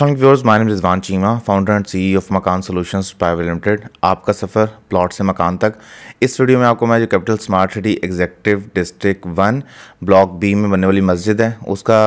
असलम व्यवर्स माइन Rizwan Cheema founder and CEO of Makaan solution private limited आपका सफ़र प्लॉट से मकान तक इस वीडियो में आपको मैं जो capital smart city executive district one block B में बनने वाली मस्जिद है उसका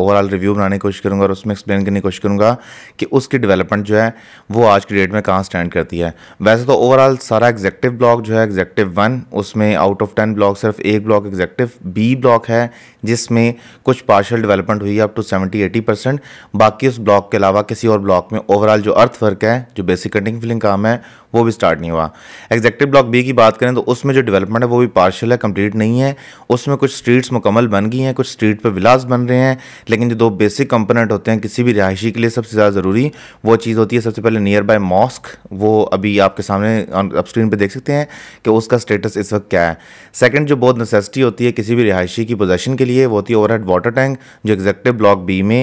ओवरऑल रिव्यू बनाने की कोशिश करूँगा और उसमें एक्सप्लेन करने की कोशिश करूँगा कि उसकी डेवलपमेंट जो है वो आज की डेट में कहाँ स्टैंड करती है वैसे तो ओवरऑल सारा एग्जेक्टिव ब्लॉक जो है एग्जेक्टिव वन उसमें आउट ऑफ टेन ब्लॉक सिर्फ एक ब्लॉक एग्जेक्टिव बी ब्लॉक है जिसमें कुछ पार्शल डेवलपमेंट हुई है up to seventy eight percent बाकी उस ब्लॉक के अलावा किसी और ब्लॉक में ओवरऑल जो अर्थ वर्क है जो बेसिक कटिंग फिलिंग काम है वो भी स्टार्ट नहीं हुआ एग्जेक्टिव ब्लॉक बी की बात करें तो उसमें जो डेवलपमेंट है वो भी पार्शल है कंप्लीट नहीं है उसमें कुछ स्ट्रीट्स मुकम्मल बन गई हैं कुछ स्ट्रीट पर विलास बन रहे हैं लेकिन जो दो बेसिक कंपोनेंट होते हैं किसी भी रिहायशी के लिए सबसे ज़्यादा ज़रूरी वो चीज़ होती है सबसे पहले नियर बाय मॉस्क वो अभी आपके सामने आप स्क्रीन पर देख सकते हैं कि उसका स्टेटस इस वक्त क्या है सेकेंड जो बहुत नेसेसिटी होती है किसी भी रिहायशी की पोजेशन के लिए वो होती है ओवरहेड वाटर टैंक जो एग्जेक्टिव ब्लॉक बी में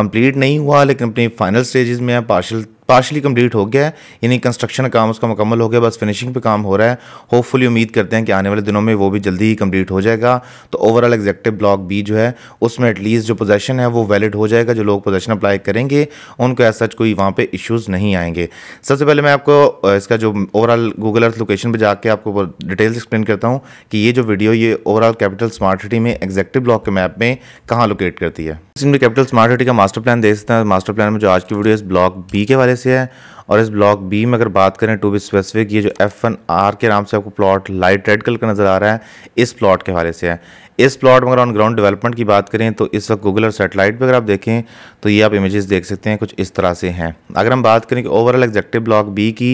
कम्प्लीट नहीं हुआ लेकिन अपनी फाइनल स्टेज में पार्शल पार्शली कम्प्लीट हो गया है यानी कंस्ट्रक्शन काम उसका मुकम्मल हो गया बस फिनिशिंग पे काम हो रहा है होपफुली उम्मीद करते हैं कि आने वाले दिनों में वो भी जल्दी ही कम्प्लीट हो जाएगा तो ओवरऑल एग्जेक्टिव ब्लॉक बी जो है उसमें एटलीस्ट जो पोजेशन है वो वैलिड हो जाएगा जो लोग पोजेशन अप्लाई करेंगे उनको एज सच कोई वहाँ पर इशूज़ नहीं आएंगे सबसे पहले मैं आपको इसका जो ओवरऑल गूगल अर्थ लोकेशन पर जाकर आपको डिटेल्स एक्सप्लेन करता हूँ कि ये जो वीडियो ये ओवरऑल कैपिटल स्मार्ट सिटी में एग्जेक्टिव ब्लॉक के मैप में कहाँ लोकेट करती है कैपिटल स्मार्ट सिटी का मास्टर प्लान देख सकते हैं मास्टर प्लान में जो आज की वीडियो इस ब्लॉक बी के वाले से है और इस ब्लॉक बी में अगर बात करें टू बी स्पेसिफिक ये जो एफ वन आर के नाम से आपको प्लॉट लाइट रेड कलर का नज़र आ रहा है इस प्लॉट के हवाले से है इस प्लॉट में अगर ऑन ग्राउंड डेवलपमेंट की बात करें तो इस वक्त गूगल और सेटेलाइट पर अगर आप देखें तो ये आप इमेजेस देख सकते हैं कुछ इस तरह से हैं अगर हम बात करें कि ओवरऑल एग्जेक्टिव ब्लॉक बी की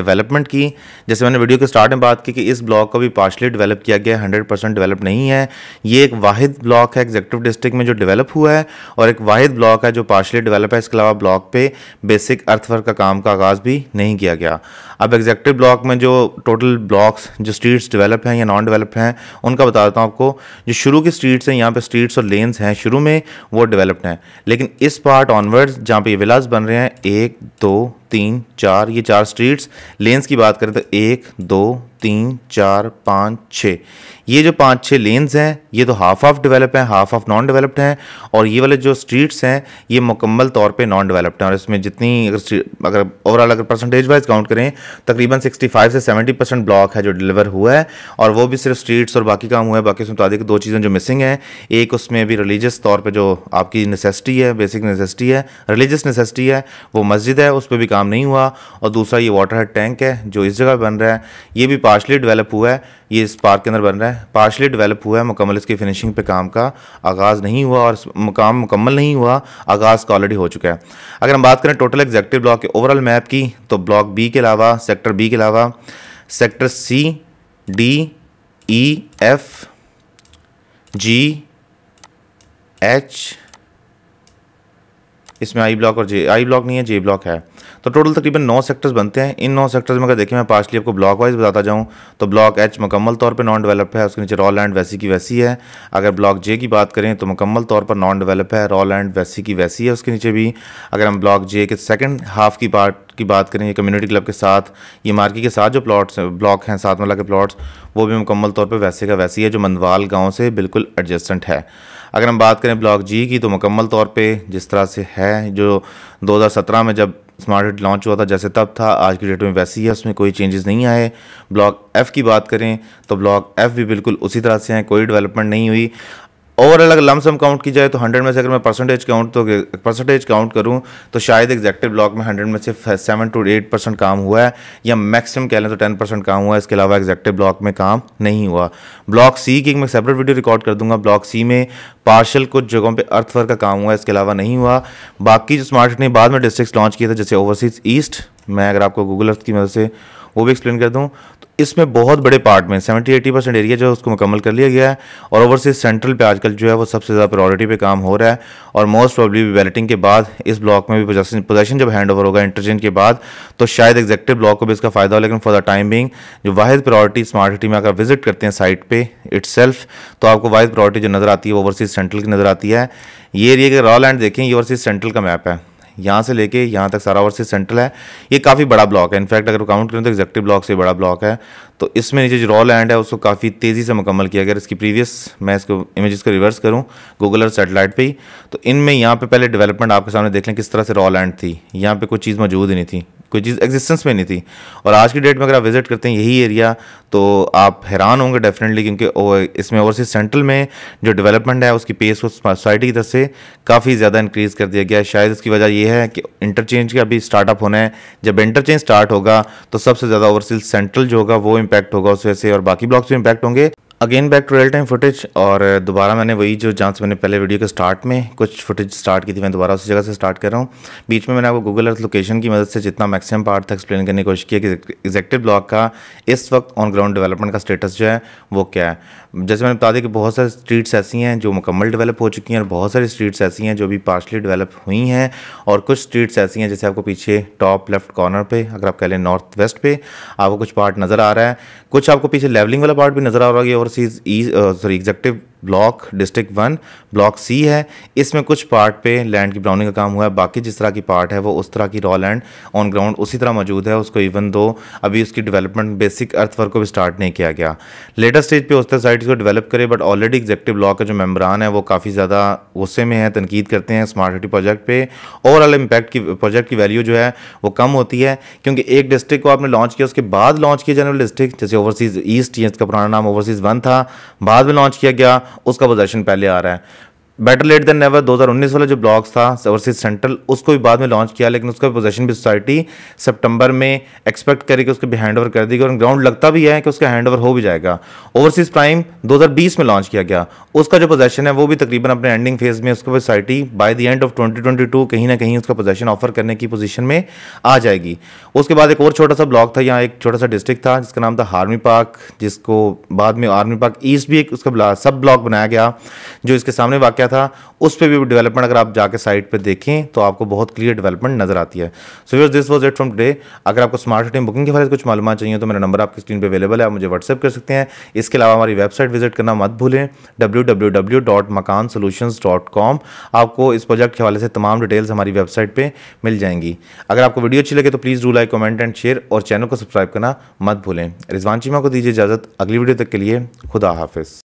डेवलपमेंट की जैसे मैंने वीडियो के स्टार्ट में बात की कि इस ब्लॉक को भी पार्शली डेवलप किया गया हंड्रेड परसेंट डेवलप नहीं है ये एक वाहिद ब्लॉक है एग्जेक्टिव डिस्ट्रिक्ट में जो डेवलप हुआ है और एक वाहिद ब्लॉक है जो पार्शली डेवलप है इसके अलावा ब्लॉक पर बेसिक अर्थवर्क का काम का आगाज़ भी नहीं किया गया अब एग्जैक्टिव ब्लॉक में जो टोटल ब्लॉक्स जो स्ट्रीट्स डेवलप हैं या नॉन डेवलप हैं उनका बता देता हूँ आपको जो शुरू की स्ट्रीट्स हैं यहाँ पे स्ट्रीट्स और लेन्स हैं शुरू में वो डेवलप्ड हैं लेकिन इस पार्ट ऑनवर्ड्स जहाँ पे ये विलाज बन रहे हैं एक दो तीन चार ये चार स्ट्रीट्स लेंस की बात करें तो एक दो तीन चार पाँच छः ये जो पाँच छः लेंस हैं ये तो हाफ ऑफ डेवलप हैं हाफ ऑफ नॉन डेवलप्ड हैं और ये वाले जो स्ट्रीट्स हैं ये मुकम्मल तौर पे नॉन डेवलप्ड हैं और इसमें जितनी अगर अगर ओवरऑल अगर परसेंटेज वाइज काउंट करें तकरीबन 65 से 70 परसेंट ब्लॉक है जो डिलीवर हुआ है और वो भी सिर्फ स्ट्रीट्स और बाकी काम हुआ है बाकी उसमें मुताबिक तो दो चीज़ें जो मिसिंग हैं एक उसमें भी रिलीजियस तौर पर जो आपकी नेसेसिटी है बेसिक नेसेसिटी है रिलीजियस नेसेसिटी है वो मस्जिद है उस पर भी काम काम नहीं हुआ और दूसरा ये वाटर हेड टैंक है जो इस जगह बन रहा है ये भी पार्शली डेवलप हुआ है ये इस पार्क के अंदर बन रहा है पार्शली डेवलप हुआ है मुकम्मल इसकी फिनिशिंग पे काम का आगाज़ नहीं हुआ और काम मुकम्मल नहीं हुआ आगाज़ का ऑलरेडी हो चुका है अगर हम बात करें टोटल एग्जैक्टिव ब्लॉक के ओवरऑल मैप की तो ब्लॉक बी के अलावा सेक्टर बी के अलावा sector C D E F G H इसमें आई ब्लॉक और जे आई ब्लॉक नहीं है जे ब्लॉक है तो टोटल तकरीबन नौ सेक्टर्स बनते हैं इन नौ सेक्टर्स में अगर देखिए मैं पार्शली आपको ब्लॉक वाइज बताता जाऊँ तो ब्लॉक एच मुकम्मल तौर पर नॉन डेवलप है उसके नीचे रॉ लैंड वैसी की वैसी है अगर ब्लॉक जे की बात करें तो मुकम्मल तौर पर नॉन डेवलप है रॉ लैंड वैसी की वैसी है उसके नीचे भी अगर हम ब्लॉक जे के सेकेंड हाफ की पार्ट की बात करें ये कम्युनिटी क्लब के साथ ये मार्की के साथ जो प्लॉट्स हैं ब्लॉक हैं साथ मल्ला के प्लॉट्स वो भी मुकम्मल तौर पर वैसे का वैसी है जो मंदवाल गाँव से बिल्कुल एडजस्टेंट है अगर हम बात करें ब्लॉक जी की तो मुकम्मल तौर पर जिस तरह से है जो 2017 में जब स्मार्ट हिट लॉन्च हुआ था जैसे तब था आज की डेट में वैसी है उसमें कोई चेंजेस नहीं आए ब्लॉक एफ़ की बात करें तो ब्लॉक एफ़ भी बिल्कुल उसी तरह से हैं कोई डेवलपमेंट नहीं हुई ओवरऑल अगर लमसम काउंट की जाए तो हंड्रेड में से अगर मैं परसेंटेज काउंट तो परसेंटेज काउंट करूँ तो शायद एग्जैक्टिव ब्लॉक में हंड्रेड में से सेवन टू एट परसेंट काम हुआ है या मैक्सिमम कह लें तो टेन परसेंट काम हुआ है इसके अलावा एग्जैक्टिव ब्लॉक में काम नहीं हुआ ब्लॉक सी की मैं सेपरेट वीडियो रिकॉर्ड कर दूंगा ब्लॉक सी में पार्शल कुछ जगहों पर अर्थवर्क का काम हुआ है इसके अलावा नहीं हुआ बाकी जो स्मार्ट ने बाद में डिस्ट्रिक्ट लॉन्च किए थे जैसे ओवरसीज ईस्ट मैं अगर आपको गूगल अर्थ की मदद से वो भी एक्सप्लेन कर दूँ तो इसमें बहुत बड़े पार्ट में सेवेंटी एटी परसेंट एरिया जो है उसको मुकम्मल कर लिया गया है और ओवरसीज सेंट्रल पे आजकल जो है वो सबसे ज़्यादा प्रायोरिटी पे काम हो रहा है और मोस्ट प्रॉब्ली बैलेटिंग के बाद इस ब्लॉक में भी पोजेशन जब हैंड ओवर होगा इंटरचेंज के बाद तो शायद एग्जेक्टिव ब्लॉक को भी इसका फ़ायदा हो लेकिन फॉर द टाइम बिंग जो वाहिद प्रायोरिटी स्मार्ट सिटी में अगर विजिट करते हैं साइट पर इट्स तो आपको वाहिद प्रायोरिटी जो नज़र आती है ओवरसीज सेंट्रल की नज़र आती है ये एरिया के रॉ लैंड देखें ये ओवरसीज सेंट्रल का मैप है यहाँ से लेके यहाँ तक सारा ओवरसीज सेंट्रल है ये काफ़ी बड़ा ब्लॉक है इनफैक्ट अगर काउंट करें तो एग्जेक्टिव ब्लॉक से बड़ा ब्लॉक है तो इसमें नीचे जो रॉ लैंड है उसको काफ़ी तेज़ी से मुकम्मल किया अगर इसकी प्रीवियस मैं इसको इमेज़ को रिवर्स करूँ गूगल और सेटेलाइट पर ही तो इनमें यहाँ पर पहले डेवलपमेंट आपके सामने देख लें किस तरह से रॉ लैंड थी यहाँ पर कोई चीज़ मौजूद ही नहीं थी कोई चीज़ एग्जिस्टेंस में नहीं थी और आज की डेट में अगर आप विज़िट करते हैं यही एरिया तो आप हैरान होंगे डेफिनेटली क्योंकि इसमें ओवरसीज सेंट्रल में जो डेवलपमेंट है उसकी पेस को सोसाइटी की तरफ से काफ़ी ज़्यादा इंक्रीज़ कर दिया गया शायद इसकी वजह यह है कि इंटरचेंज का अभी स्टार्टअप होना है जब इंटरचेंज स्टार्ट होगा तो सबसे ज़्यादा ओवरसीज सेंट्रल जो होगा वो इम्पैक्ट होगा उस वजह से और बाकी ब्लॉक्स भी इम्पैक्ट होंगे again back to real time footage और दोबारा मैंने वही जो जहाँ से मैंने पहले वीडियो के स्टार्ट में कुछ फुटेज स्टार्ट की थी मैं दोबारा उसी जगह से स्टार्ट कर रहा हूँ बीच में मैंने आपको गूगल अर्थ लोकेशन की मदद से जितना मैक्सिमम पार्ट था एक्सप्लेन करने की कोशिश की कि एग्जेक्टिव ब्लॉक का इस वक्त ऑन ग्राउंड डेवलपमेंट का स्टेटस जो है वो क्या है जैसे मैंने बता दें कि बहुत सारी स्ट्रीट्स ऐसी हैं जो मुकम्मल डेवलप हो चुकी हैं और बहुत सारी स्ट्रीट्स ऐसी हैं जो भी पार्शली डेवलप हुई हैं और कुछ स्ट्रीट्स ऐसी हैं जैसे आपको पीछे टॉप लेफ्ट कॉर्नर पर अगर आप कह लें नॉर्थ वेस्ट पर आपको कुछ पार्ट नज़र आ रहा है कुछ आपको पीछे लेवलिंग वाला पार्ट भी नज़र आ रहा है और overseas e, uh, sorry executive block district one block C है इसमें कुछ पार्ट पे लैंड की ब्राउनिंग का काम हुआ है बाकी जिस तरह की पार्ट है वो उस तरह की रॉ लैंड ऑन ग्राउंड उसी तरह मौजूद है उसको इवन दो अभी उसकी डेवलपमेंट बेसिक अर्थ वर्क को भी स्टार्ट नहीं किया गया लेटर स्टेज पे तरह साइड को डेवलप करे बट ऑलरेडी एग्जेक्टिव ब्लॉक का जो मेम्बरान है वो काफ़ी ज़्यादा गुस्से में है तनकीद करते हैं स्मार्ट सिटी प्रोजेक्ट पर ओवरऑल इम्पैक्ट की प्रोजेक्ट की वैल्यू जो है वो कम होती है क्योंकि एक डिस्ट्रिक्ट को आपने लॉन्च किया उसके बाद लॉन्च किया जाने वाले डिस्ट्रिक्ट जैसे ओवरसीज़ ईस्ट जिसका पुराना नाम ओवरसीज़ वन था बाद में लॉन्च किया गया उसका पोजेशन पहले आ रहा है बेटर लेट देन नेवर 2019 वाला जो ब्लॉग था ओवरसीज सेंट्रल उसको भी बाद में लॉन्च किया लेकिन उसका पोजेशन भी सोसाइटी सितंबर में एक्सपेक्ट करके उसके भी हैंड ओवर कर दी और ग्राउंड लगता भी है कि उसका हैंड ओवर हो भी जाएगा ओवरसीज प्राइम 2020 में लॉन्च किया गया उसका जो पोजेशन है वो भी तकरीबन अपने एंडिंग फेज में उसको society by the end of twenty कहीं ना कहीं उसका पोजेशन ऑफर करने की पोजीशन में आ जाएगी उसके बाद एक और छोटा सा ब्लॉक था यहाँ एक छोटा सा डिस्ट्रिक्ट था जिसका नाम था हार्मी पार्क जिसको बाद में आर्मी पार्क ईस्ट भी एक उसका सब ब्लॉक बनाया गया जो इसके सामने वाक़ गया था उस पर भी डेवलपमेंट अगर आप जाके साइट पर देखें तो आपको बहुत क्लियर डेवलपमेंट नजर आती है so your this was it from today अगर आपको स्मार्ट सिटी बुकिंग के बारे में कुछ मालूम चाहिए तो मेरा नंबर आपकी स्क्रीन पर अवेलेबल है आप मुझे व्हाट्सअप कर सकते हैं इसके अलावा हमारी वेबसाइट विजिट करना मत भूलें डब्ल्यू आपको इस प्रोजेक्ट के हवाले से तमाम डिटेल्स हमारी वेबसाइट पर मिल जाएंगी अगर आपको वीडियो अच्छी लगे तो please do like comment and share और चैनल को सब्सक्राइब करना मत भूलें रिजवान चीमा को दीजिए इजाज़त अगली वीडियो तक के लिए खुदा हाफिज़